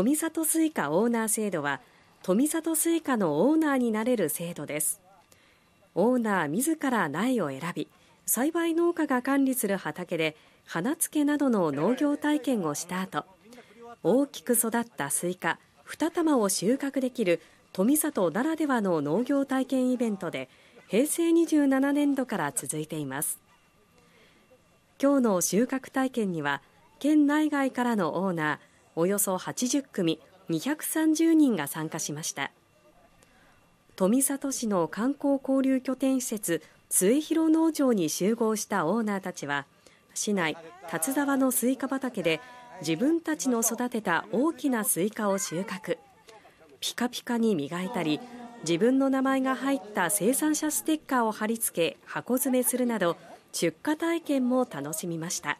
富里スイカオーナー制度は富里スイカのオーナーになれる制度ですオーナー自ら苗を選び栽培農家が管理する畑で花付けなどの農業体験をした後大きく育ったスイカ2玉を収穫できる富里ならではの農業体験イベントで平成27年度から続いています今日の収穫体験には県内外からのオーナーおよそ80組230人が参加しました富里市の観光交流拠点施設末広農場に集合したオーナーたちは市内辰沢のスイカ畑で自分たちの育てた大きなスイカを収穫ピカピカに磨いたり自分の名前が入った生産者ステッカーを貼り付け箱詰めするなど出荷体験も楽しみました